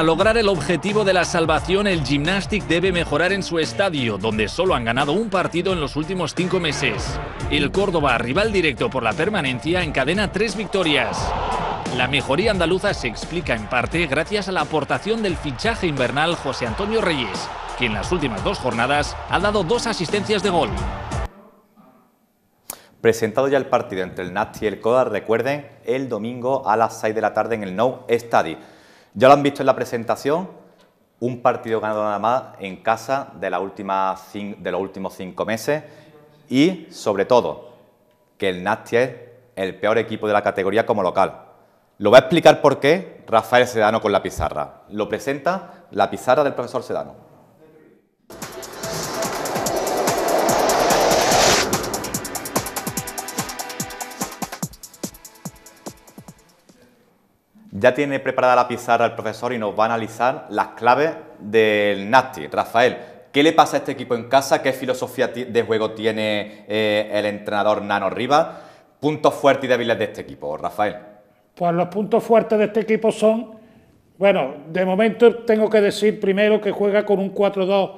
Para lograr el objetivo de la salvación, el Gymnastic debe mejorar en su estadio, donde solo han ganado un partido en los últimos cinco meses. El Córdoba, rival directo por la permanencia, encadena tres victorias. La mejoría andaluza se explica en parte gracias a la aportación del fichaje invernal José Antonio Reyes, quien en las últimas dos jornadas ha dado dos asistencias de gol. Presentado ya el partido entre el nazi y el Coda, recuerden, el domingo a las 6 de la tarde en el No Estadi. Ya lo han visto en la presentación, un partido ganado nada más en casa de, la última de los últimos cinco meses y, sobre todo, que el Nasti es el peor equipo de la categoría como local. Lo va a explicar por qué Rafael Sedano con la pizarra. Lo presenta la pizarra del profesor Sedano. Ya tiene preparada la pizarra el profesor y nos va a analizar las claves del Nasti. Rafael, ¿qué le pasa a este equipo en casa? ¿Qué filosofía de juego tiene eh, el entrenador Nano Rivas? Puntos fuertes y débiles de este equipo, Rafael. Pues los puntos fuertes de este equipo son, bueno, de momento tengo que decir primero que juega con un 4-2-2,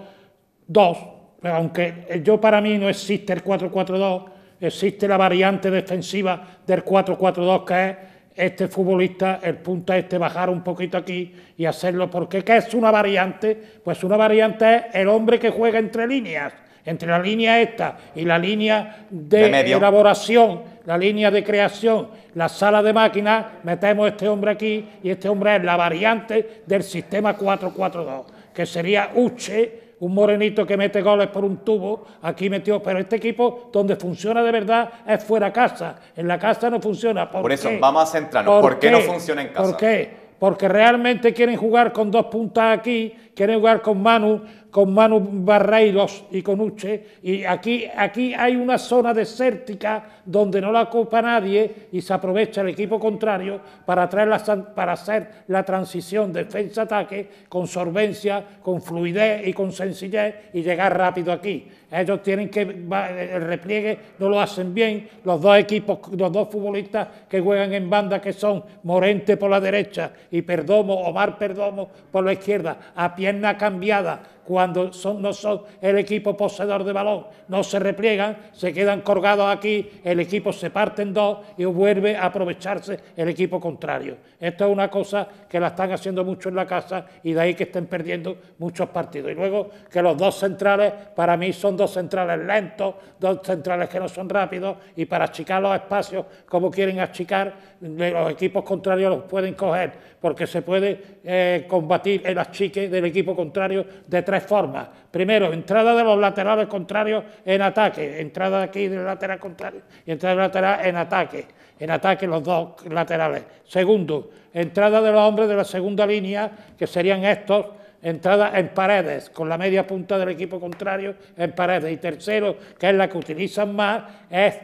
aunque eh, yo para mí no existe el 4-4-2, existe la variante defensiva del 4-4-2 que es este futbolista, el punta este, bajar un poquito aquí y hacerlo. Porque ¿qué es una variante? Pues una variante es el hombre que juega entre líneas, entre la línea esta y la línea de, elaboración, la línea de creación, la sala de máquinas, metemos este hombre aquí y este hombre es la variante del sistema 442, que sería Uche un morenito que mete goles por un tubo, aquí metió, pero este equipo donde funciona de verdad es fuera casa, en la casa no funciona. Por, eso, vamos a centrarnos, ¿por, qué? qué no funciona en casa? ¿Por qué? Porque realmente quieren jugar con dos puntas aquí, quieren jugar con Manu, con Manu Barreiros y con Uche, y aquí, aquí hay una zona desértica donde no la ocupa nadie y se aprovecha el equipo contrario para, traer la, para hacer la transición defensa-ataque con solvencia, con fluidez y con sencillez y llegar rápido aquí ellos tienen que, el repliegue no lo hacen bien, los dos equipos, los dos futbolistas que juegan en banda que son Morente por la derecha y Perdomo, Omar Perdomo por la izquierda, a pierna cambiada, cuando no son el equipo poseedor de balón, no se repliegan, se quedan colgados aquí, el equipo se parte en dos y vuelve a aprovecharse el equipo contrario. Esto es una cosa que la están haciendo mucho en la casa y de ahí que estén perdiendo muchos partidos. Y luego que los dos centrales para mí son dos dos centrales lentos, dos centrales que no son rápidos, y para achicar los espacios como quieren achicar, los equipos contrarios los pueden coger, porque se puede eh, combatir el achique del equipo contrario de tres formas. Primero, entrada de los laterales contrarios en ataque, entrada de aquí del lateral contrario y entrada del lateral en ataque, en ataque los dos laterales. Segundo, entrada de los hombres de la segunda línea, que serían estos, entrada en paredes, con la media punta del equipo contrario en paredes. Y tercero, que es la que utilizan más, es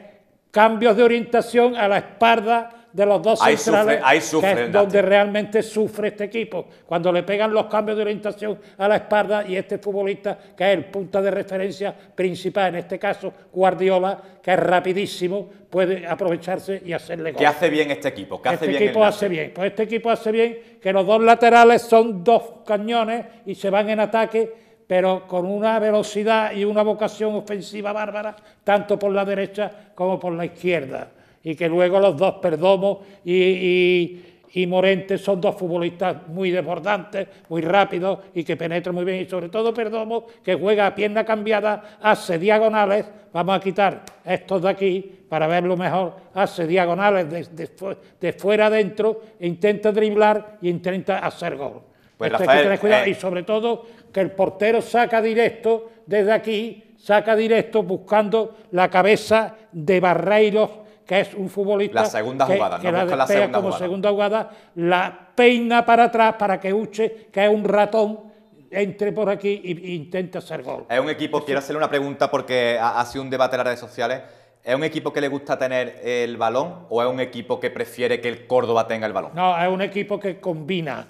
cambios de orientación a la espalda de los dos centrales, es donde realmente sufre este equipo, cuando le pegan los cambios de orientación a la espalda y este futbolista, que es el punta de referencia principal, en este caso Guardiola, que es rapidísimo, puede aprovecharse y hacerle gol. ¿Qué hace bien este equipo? ¿Qué este equipo hace bien. Pues este equipo hace bien que los dos laterales son dos cañones y se van en ataque pero con una velocidad y una vocación ofensiva bárbara, tanto por la derecha como por la izquierda y que luego los dos Perdomo y, Morente son dos futbolistas muy desbordantes, muy rápidos y que penetran muy bien. Y sobre todo Perdomo, que juega a pierna cambiada, hace diagonales. Vamos a quitar estos de aquí para verlo mejor. Hace diagonales de, de, fuera adentro, e intenta driblar y intenta hacer gol. Pues eh, y sobre todo que el portero saca directo desde aquí, saca directo buscando la cabeza de Barreiros que es un futbolista. La segunda jugada, que, la, la como segunda jugada, la peina para atrás para que Uche, que es un ratón, entre por aquí e, intente hacer gol. Es un equipo, quiero hacerle una pregunta porque ha, ha sido un debate en las redes sociales. ¿Es un equipo que le gusta tener el balón o es un equipo que prefiere que el Córdoba tenga el balón? No, es un equipo que combina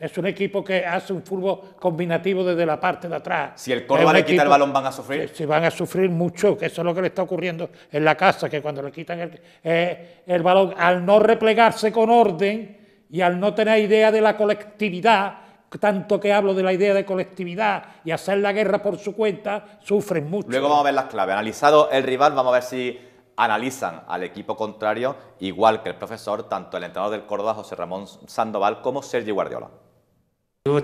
es un equipo que hace un fútbol combinativo desde la parte de atrás. Si el Córdoba le quita el balón, ¿van a sufrir? Si, van a sufrir mucho, que eso es lo que le está ocurriendo en la casa, que cuando le quitan el, eh, el balón, al no replegarse con orden y al no tener idea de la colectividad, tanto que hablo de la idea de colectividad y hacer la guerra por su cuenta, sufren mucho. Luego vamos a ver las claves. Analizado el rival, vamos a ver si analizan al equipo contrario, igual que el profesor, tanto el entrenador del Córdoba, José Ramón Sandoval, como Sergio Guardiola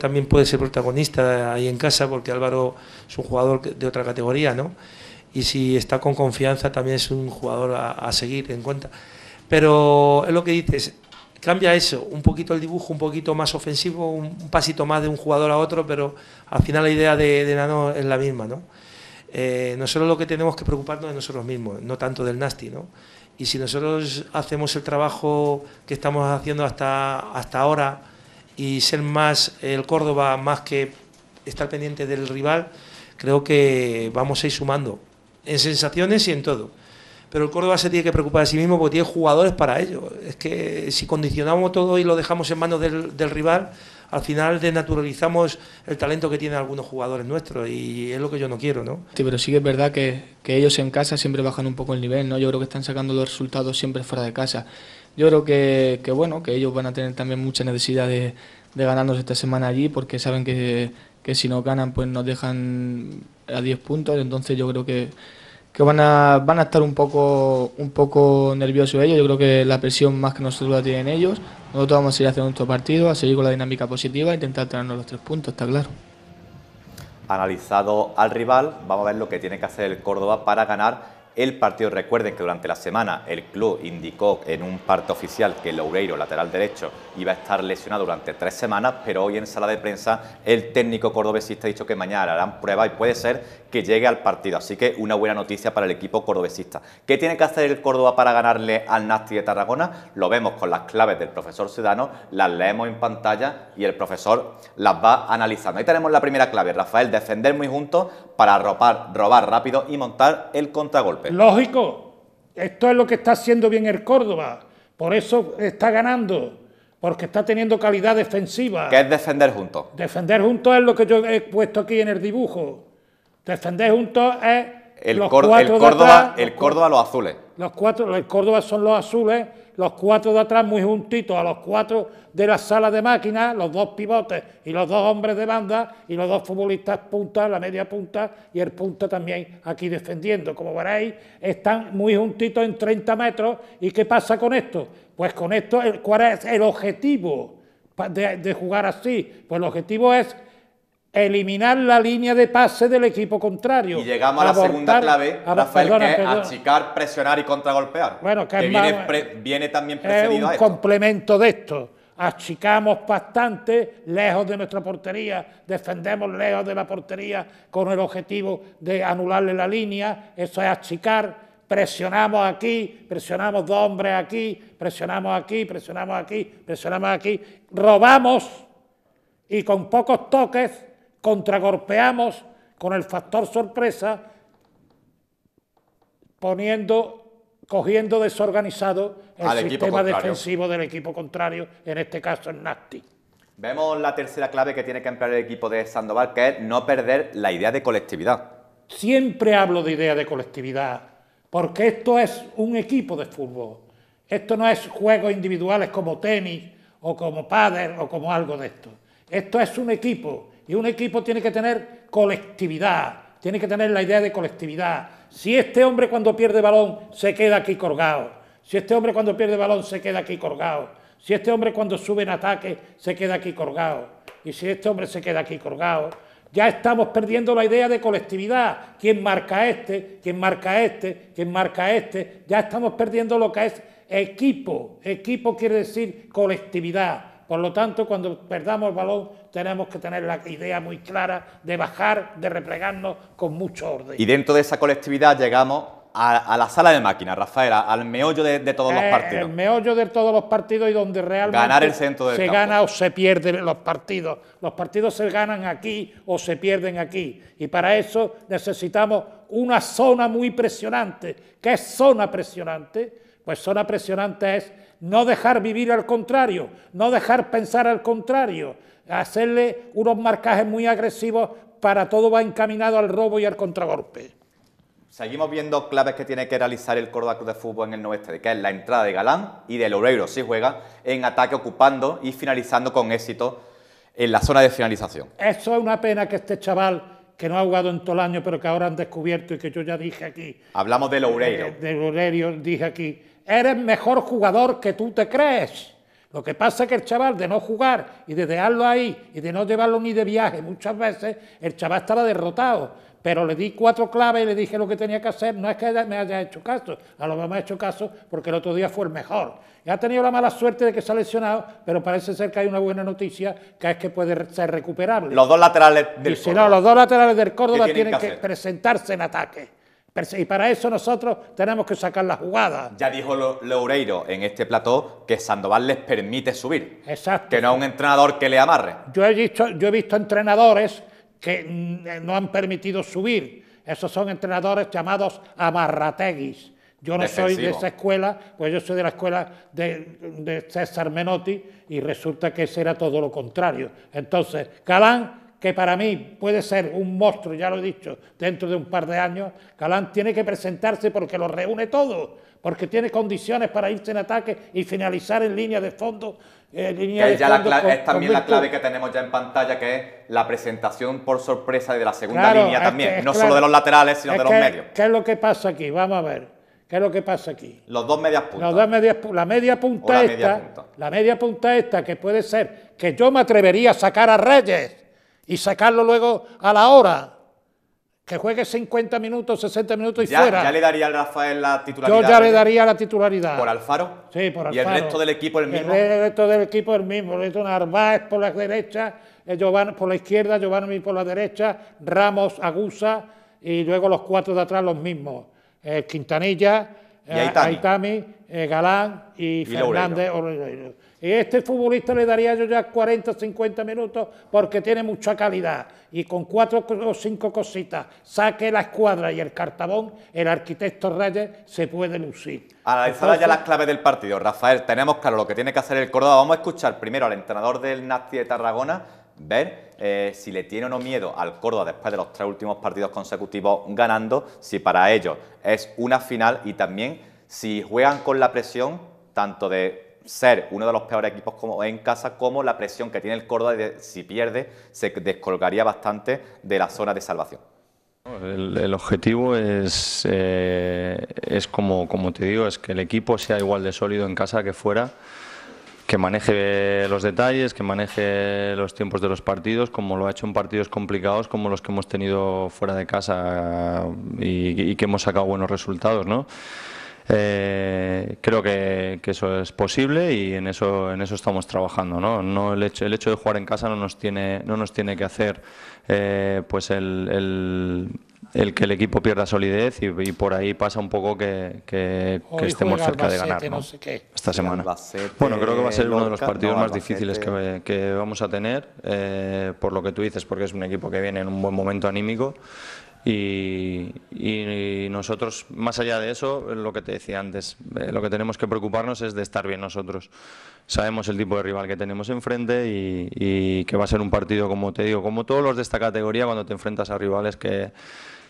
también puede ser protagonista ahí en casa porque Álvaro es un jugador de otra categoría, ¿no? Y si está con confianza también es un jugador a, seguir en cuenta. Pero es lo que dices, cambia eso, un poquito el dibujo, un poquito más ofensivo, un, pasito más de un jugador a otro, pero al final la idea de, Nano es la misma, ¿no? Eh, nosotros lo que tenemos que preocuparnos es nosotros mismos, no tanto del nasty, ¿no? Y si nosotros hacemos el trabajo que estamos haciendo hasta, hasta ahora, y ser más el Córdoba, más que estar pendiente del rival, creo que vamos a ir sumando en sensaciones y en todo. Pero el Córdoba se tiene que preocupar de sí mismo porque tiene jugadores para ello. Es que si condicionamos todo y lo dejamos en manos del, del rival, al final desnaturalizamos el talento que tienen algunos jugadores nuestros y es lo que yo no quiero, ¿no? Sí, pero sí que es verdad que, ellos en casa siempre bajan un poco el nivel, ¿no? Yo creo que están sacando los resultados siempre fuera de casa. Yo creo que, bueno, que ellos van a tener también mucha necesidad de, ganarnos esta semana allí porque saben que, si no ganan pues nos dejan a 10 puntos, entonces yo creo que van a, van a estar un poco, un poco nerviosos ellos. Yo creo que la presión más que nosotros la tienen ellos. Nosotros vamos a seguir haciendo nuestro partido, a seguir con la dinámica positiva e intentar tenernos los tres puntos, está claro. Analizado al rival, vamos a ver lo que tiene que hacer el Córdoba para ganar el partido. Recuerden que durante la semana el club indicó en un parte oficial que el Loureiro, lateral derecho, iba a estar lesionado durante tres semanas, pero hoy en sala de prensa el técnico cordobesista ha dicho que mañana harán prueba y puede ser que llegue al partido. Así que una buena noticia para el equipo cordobesista. ¿Qué tiene que hacer el Córdoba para ganarle al Nasti de Tarragona? Lo vemos con las claves del profesor Ciudadano, las leemos en pantalla y el profesor las va analizando. Ahí tenemos la primera clave, Rafael, defender muy juntos para robar rápido y montar el contragolpe. Lógico, esto es lo que está haciendo bien el Córdoba, por eso está ganando, porque está teniendo calidad defensiva. ¿Qué es defender juntos? Defender juntos es lo que yo he puesto aquí en el dibujo. Defender juntos es los el Córdoba, el Córdoba los azules. Los cuatro, el Córdoba son los azules los cuatro de atrás muy juntitos a los cuatro de la sala de máquinas, los dos pivotes y los dos hombres de banda y los dos futbolistas punta, la media punta y el punta también aquí defendiendo. Como veréis, están muy juntitos en 30 metros. ¿Y qué pasa con esto? Pues con esto, ¿cuál es el objetivo de, de jugar así? Pues el objetivo es eliminar la línea de pase del equipo contrario. Y llegamos a, la segunda clave, Rafael, que achicar, presionar y contragolpear. Bueno, que, viene, también es un complemento de esto. Achicamos bastante, lejos de nuestra portería, defendemos lejos de la portería con el objetivo de anularle la línea, eso es achicar, presionamos aquí, presionamos dos hombres aquí, presionamos aquí, presionamos aquí, presionamos aquí, robamos y con pocos toques contragolpeamos con el factor sorpresa, poniendo, cogiendo desorganizado el sistema defensivo del equipo contrario, en este caso el Nasti. Vemos la tercera clave que tiene que emplear el equipo de Sandoval, que es no perder la idea de colectividad. Siempre hablo de idea de colectividad, porque esto es un equipo de fútbol. Esto no es juegos individuales como tenis o como pádel o como algo de esto. Esto es un equipo y un equipo tiene que tener colectividad, tiene que tener la idea de colectividad. Si este hombre cuando pierde balón se queda aquí colgado, si este hombre cuando pierde balón se queda aquí colgado, si este hombre cuando sube en ataque se queda aquí colgado, y si este hombre se queda aquí colgado, ya estamos perdiendo la idea de colectividad. ¿Quién marca este? ¿Quién marca este? ¿Quién marca este? Ya estamos perdiendo lo que es equipo. Equipo quiere decir colectividad. Por lo tanto, cuando perdamos el balón, tenemos que tener la idea muy clara de bajar, de replegarnos con mucho orden. Y dentro de esa colectividad llegamos a, la sala de máquinas, Rafaela, al meollo de, todos los eh, partidos. El meollo de todos los partidos y donde realmente se gana o se pierden los partidos. Los partidos se ganan aquí o se pierden aquí. Y para eso necesitamos una zona muy presionante. ¿Qué es zona presionante? Pues zona presionante es no dejar vivir al contrario, no dejar pensar al contrario, hacerle unos marcajes muy agresivos para todo va encaminado al robo y al contragolpe. Seguimos viendo claves que tiene que realizar el Córdoba de Fútbol en el oeste, que es la entrada de Galán y de Loureiro, si juega, en ataque ocupando y finalizando con éxito en la zona de finalización. Eso es una pena que este chaval que no ha jugado en todo el año, pero que ahora han descubierto y que yo ya dije aquí. Hablamos eh, de Loureiro. De, de dije aquí. Eres mejor jugador que tú te crees. Lo que pasa es que el chaval de no jugar y de dejarlo ahí y de no llevarlo ni de viaje muchas veces, el chaval estaba derrotado. Pero le di cuatro claves y le dije lo que tenía que hacer. No es que me haya hecho caso, a lo mejor me ha hecho caso porque el otro día fue el mejor. ha tenido la mala suerte de que se ha lesionado, pero parece ser que hay una buena noticia, que es que puede ser recuperable. Los dos laterales del y si No, los dos laterales del Córdoba tienen, que presentarse en ataque. Y para eso nosotros tenemos que sacar la jugada. Ya dijo Loureiro en este plató que Sandoval les permite subir. Exacto. Que no es un entrenador que le amarre. Yo he visto, yo he visto entrenadores que no han permitido subir. Esos son entrenadores llamados amarrateguis. Yo no soy de esa escuela, pues yo soy de la escuela de, César Menotti y resulta que ese era todo lo contrario. Entonces, Calán que para mí puede ser un monstruo, ya lo he dicho, dentro de un par de años, Galán tiene que presentarse porque lo reúne todo, porque tiene condiciones para irse en ataque y finalizar en línea de fondo. Eh, línea es también la clave que tenemos ya en pantalla, que es la presentación por sorpresa de la segunda línea también, no solo de los laterales, sino de los medios. ¿Qué es lo que pasa aquí? Vamos a ver. ¿Qué es lo que pasa aquí? Los dos medias puntas. la media punta esta, la media punta esta, que puede ser que yo me atrevería a sacar a Reyes y sacarlo luego a la hora. Que juegue 50 minutos, 60 minutos y fuera. Ya le daría al Rafael la titularidad. Yo ya le daría la titularidad. ¿Por Alfaro? Sí, por Alfaro. ¿Y el resto del equipo el mismo? El resto del equipo el mismo. El resto Narváez por la derecha, eh, Giovanni por la izquierda, Giovanni por la derecha, Ramos, Agusa y luego los cuatro de atrás los mismos. Eh, Quintanilla, y Aitami, eh, eh, Galán y, Fernández. Y este futbolista le daría yo ya 40 o 50 minutos porque tiene mucha calidad y con cuatro o cinco cositas saque la escuadra y el cartabón, el arquitecto Reyes se puede lucir. Analizada ya las claves del partido, Rafael, tenemos claro lo que tiene que hacer el Córdoba. Vamos a escuchar primero al entrenador del Nazi de Tarragona, ver eh, si le tiene o no miedo al Córdoba después de los tres últimos partidos consecutivos ganando, si para ellos es una final y también si juegan con la presión tanto de ser uno de los peores equipos como en casa, como la presión que tiene el Córdoba de, si pierde, se descolgaría bastante de la zona de salvación. El, objetivo es, eh, es como te digo, es que el equipo sea igual de sólido en casa que fuera que maneje los detalles, que maneje los tiempos de los partidos, como lo ha hecho en partidos complicados como los que hemos tenido fuera de casa y, que hemos sacado buenos resultados, ¿no? Eh, creo que, eso es posible y en eso, en eso estamos trabajando. ¿no? No el, hecho, el hecho de jugar en casa no nos tiene, no nos tiene que hacer eh, pues el, el que el equipo pierda solidez y, por ahí pasa un poco que, estemos cerca de ganar esta semana. bueno, creo que va a ser uno de los partidos más difíciles que, vamos a tener, eh, por lo que tú dices, porque es un equipo que viene en un buen momento anímico. Y, nosotros, más allá de eso, lo que te decía antes, eh, lo que tenemos que preocuparnos es de estar bien nosotros. Sabemos el tipo de rival que tenemos enfrente y que va a ser un partido, como te digo, como todos los de esta categoría, cuando te enfrentas a rivales que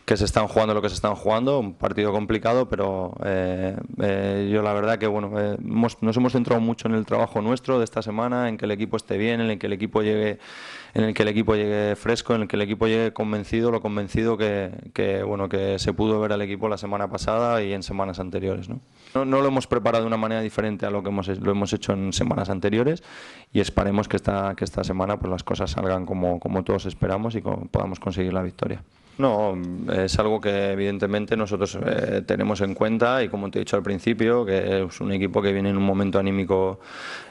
que se están jugando lo que se están jugando, un partido complicado, pero eh, eh, yo la verdad que bueno, eh, nos hemos centrado mucho en el trabajo nuestro de esta semana, en que el equipo esté bien, en el que el equipo llegue, en el que el equipo llegue fresco, en el que el equipo llegue convencido, lo convencido que, bueno que se pudo ver al equipo la semana pasada y en semanas anteriores. ¿no? lo hemos preparado de una manera diferente a lo que hemos, lo hemos hecho en semanas anteriores y esperemos que esta, que esta semana pues, las cosas salgan como, como todos esperamos y podamos conseguir la victoria. No, es algo que evidentemente nosotros eh, tenemos en cuenta y como te he dicho al principio, que es un equipo que viene en un momento anímico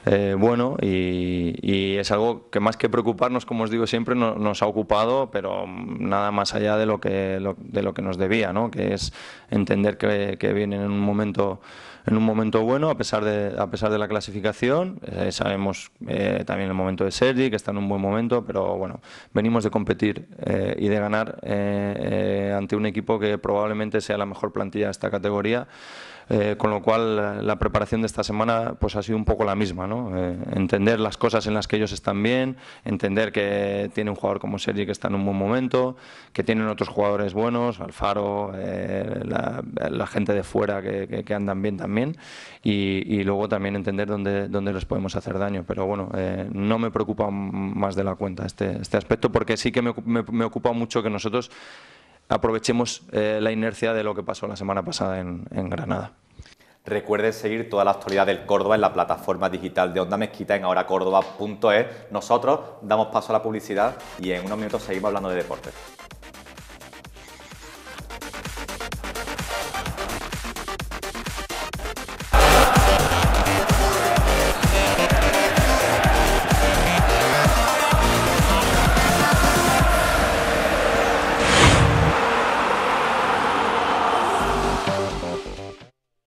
eh, bueno y, es algo que más que preocuparnos, como os digo siempre, nos ha ocupado, pero nada más allá de lo que, de lo que nos debía, ¿no? que es entender que, que vienen en un momento en un momento bueno a pesar de, a pesar de la clasificación. Eh, sabemos también el momento de Sergi, que está en un buen momento, pero bueno, venimos de competir y de ganar eh, ante un equipo que probablemente sea la mejor plantilla de esta categoría. Eh, con lo cual la preparación de esta semana pues ha sido un poco la misma, ¿no? Eh, entender las cosas en las que ellos están bien, entender que tiene un jugador como Sergi que está en un buen momento, que tienen otros jugadores buenos, Alfaro, eh, la, gente de fuera que, andan bien también, y, luego también entender dónde, dónde les podemos hacer daño. Pero bueno, no me preocupa más de la cuenta este, este aspecto, porque sí que me ocupa mucho que nosotros aprovechemos eh, la inercia de lo que pasó la semana pasada en, Granada. Recuerden seguir toda la actualidad del Córdoba en la plataforma digital de Onda Mezquita en ahoracórdoba.es. Nosotros damos paso a la publicidad y en unos minutos seguimos hablando de deportes.